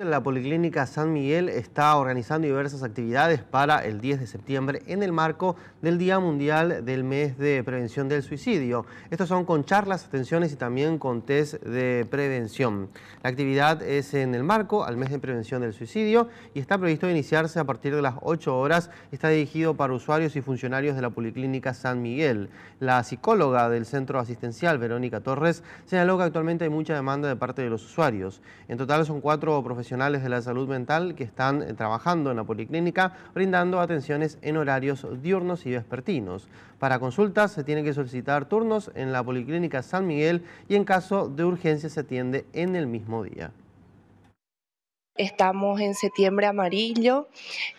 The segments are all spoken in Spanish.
La Policlínica San Miguel está organizando diversas actividades para el 10 de septiembre en el marco del Día Mundial del Mes de Prevención del Suicidio. Estos son con charlas, atenciones y también con test de prevención. La actividad es en el marco al Mes de Prevención del Suicidio y está previsto iniciarse a partir de las 8 horas. Está dirigido para usuarios y funcionarios de la Policlínica San Miguel. La psicóloga del centro asistencial, Verónica Torres, señaló que actualmente hay mucha demanda de parte de los usuarios. En total son cuatro profesionales de la salud mental que están eh, trabajando en la policlínica brindando atenciones en horarios diurnos y vespertinos. Para consultas se tiene que solicitar turnos en la policlínica San Miguel y en caso de urgencia se atiende en el mismo día. Estamos en septiembre amarillo,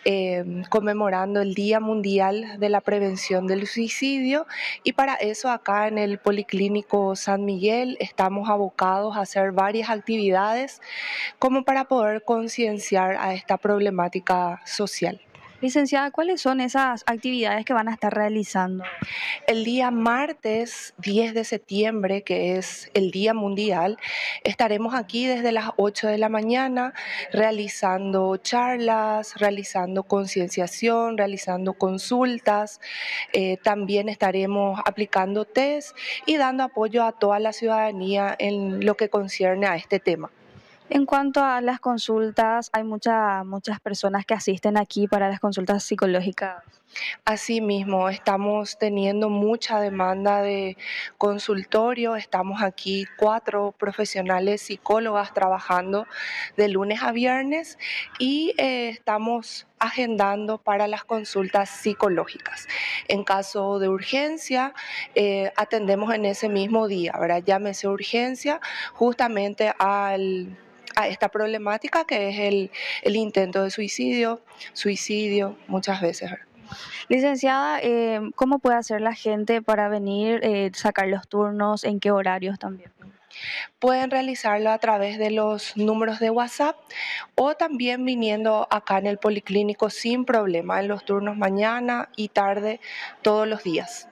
em, conmemorando el Día Mundial de la Prevención del Suicidio y para eso acá en el Policlínico San Miguel estamos abocados a hacer varias actividades como para poder concienciar a esta problemática social. Licenciada, ¿cuáles son esas actividades que van a estar realizando? El día martes 10 de septiembre, que es el Día Mundial, estaremos aquí desde las 8 de la mañana realizando charlas, realizando concienciación, realizando consultas. Eh, también estaremos aplicando test y dando apoyo a toda la ciudadanía en lo que concierne a este tema. En cuanto a las consultas, hay muchas personas que asisten aquí para las consultas psicológicas. Asimismo, estamos teniendo mucha demanda de consultorio, estamos aquí cuatro profesionales psicólogas trabajando de lunes a viernes y eh, estamos agendando para las consultas psicológicas. En caso de urgencia, eh, atendemos en ese mismo día, ¿verdad? Llámese urgencia justamente al a esta problemática que es el, intento de suicidio, suicidio muchas veces. Licenciada, eh, ¿cómo puede hacer la gente para venir, eh, sacar los turnos, en qué horarios también? Pueden realizarlo a través de los números de WhatsApp o también viniendo acá en el Policlínico sin problema, en los turnos mañana y tarde, todos los días.